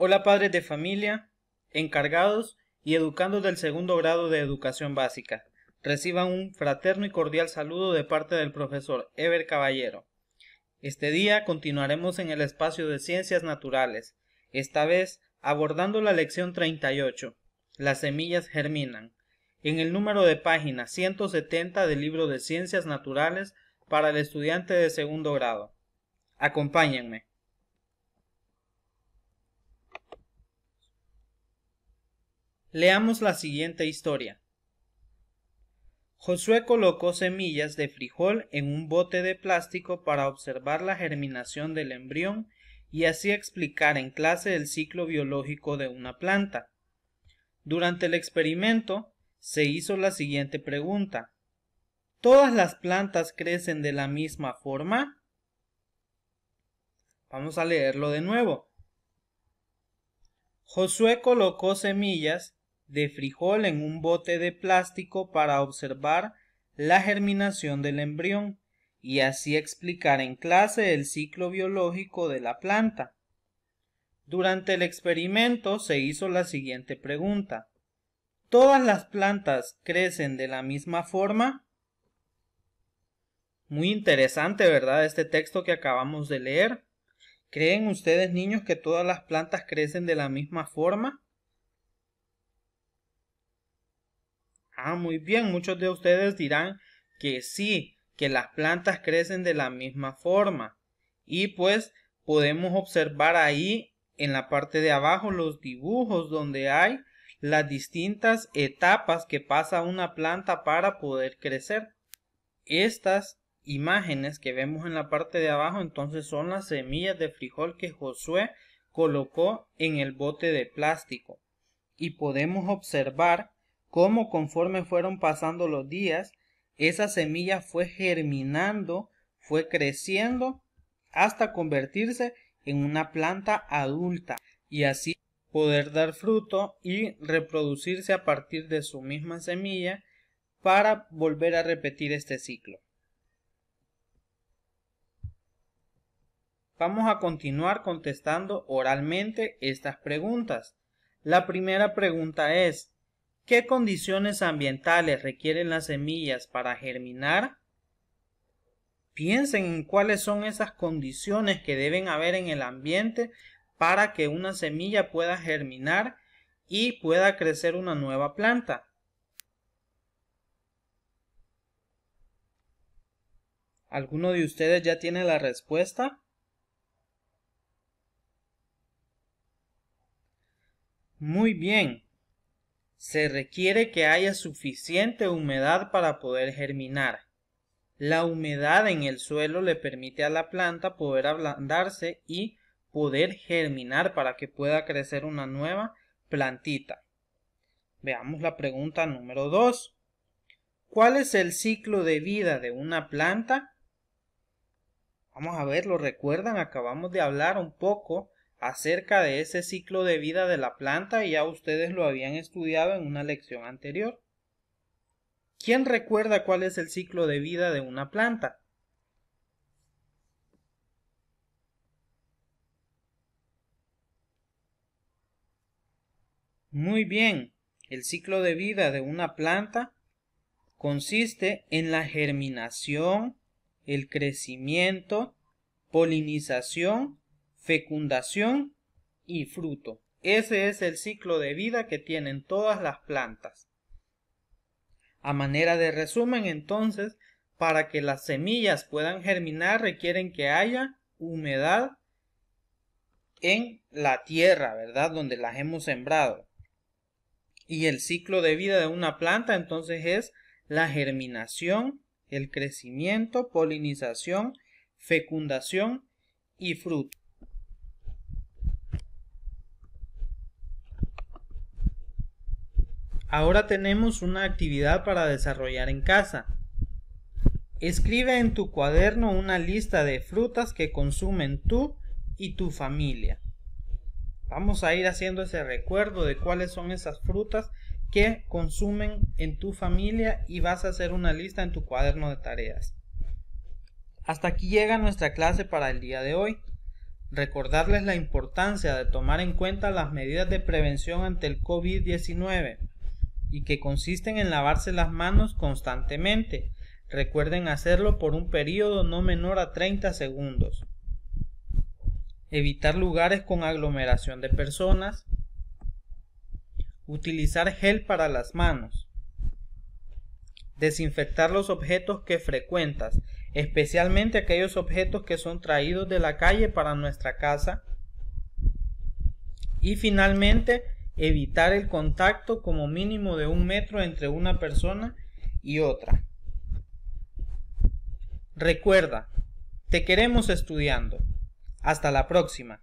Hola padres de familia, encargados y educandos del segundo grado de educación básica. Reciban un fraterno y cordial saludo de parte del profesor Ever Caballero. Este día continuaremos en el espacio de ciencias naturales, esta vez abordando la lección 38. Las semillas germinan. En el número de página 170 del libro de ciencias naturales para el estudiante de segundo grado. Acompáñenme. Leamos la siguiente historia. Josué colocó semillas de frijol en un bote de plástico para observar la germinación del embrión y así explicar en clase el ciclo biológico de una planta. Durante el experimento se hizo la siguiente pregunta. ¿Todas las plantas crecen de la misma forma? Vamos a leerlo de nuevo. Josué colocó semillas de frijol en un bote de plástico para observar la germinación del embrión y así explicar en clase el ciclo biológico de la planta. Durante el experimento se hizo la siguiente pregunta. ¿Todas las plantas crecen de la misma forma? Muy interesante, ¿verdad? Este texto que acabamos de leer. ¿Creen ustedes, niños, que todas las plantas crecen de la misma forma? Ah, muy bien, muchos de ustedes dirán que sí, que las plantas crecen de la misma forma. Y pues podemos observar ahí en la parte de abajo los dibujos donde hay las distintas etapas que pasa una planta para poder crecer. Estas imágenes que vemos en la parte de abajo entonces son las semillas de frijol que Josué colocó en el bote de plástico y podemos observar como conforme fueron pasando los días, esa semilla fue germinando, fue creciendo hasta convertirse en una planta adulta y así poder dar fruto y reproducirse a partir de su misma semilla para volver a repetir este ciclo. Vamos a continuar contestando oralmente estas preguntas. La primera pregunta es, ¿Qué condiciones ambientales requieren las semillas para germinar? Piensen en cuáles son esas condiciones que deben haber en el ambiente para que una semilla pueda germinar y pueda crecer una nueva planta. ¿Alguno de ustedes ya tiene la respuesta? Muy bien. Se requiere que haya suficiente humedad para poder germinar. La humedad en el suelo le permite a la planta poder ablandarse y poder germinar para que pueda crecer una nueva plantita. Veamos la pregunta número 2. ¿Cuál es el ciclo de vida de una planta? Vamos a ver, ¿lo recuerdan, acabamos de hablar un poco acerca de ese ciclo de vida de la planta y ya ustedes lo habían estudiado en una lección anterior. ¿Quién recuerda cuál es el ciclo de vida de una planta? Muy bien, el ciclo de vida de una planta consiste en la germinación, el crecimiento, polinización fecundación y fruto. Ese es el ciclo de vida que tienen todas las plantas. A manera de resumen, entonces, para que las semillas puedan germinar requieren que haya humedad en la tierra, ¿verdad? Donde las hemos sembrado. Y el ciclo de vida de una planta entonces es la germinación, el crecimiento, polinización, fecundación y fruto. Ahora tenemos una actividad para desarrollar en casa. Escribe en tu cuaderno una lista de frutas que consumen tú y tu familia. Vamos a ir haciendo ese recuerdo de cuáles son esas frutas que consumen en tu familia y vas a hacer una lista en tu cuaderno de tareas. Hasta aquí llega nuestra clase para el día de hoy. Recordarles la importancia de tomar en cuenta las medidas de prevención ante el COVID-19 y que consisten en lavarse las manos constantemente. Recuerden hacerlo por un periodo no menor a 30 segundos. Evitar lugares con aglomeración de personas. Utilizar gel para las manos. Desinfectar los objetos que frecuentas, especialmente aquellos objetos que son traídos de la calle para nuestra casa. Y finalmente, evitar el contacto como mínimo de un metro entre una persona y otra. Recuerda, te queremos estudiando. Hasta la próxima.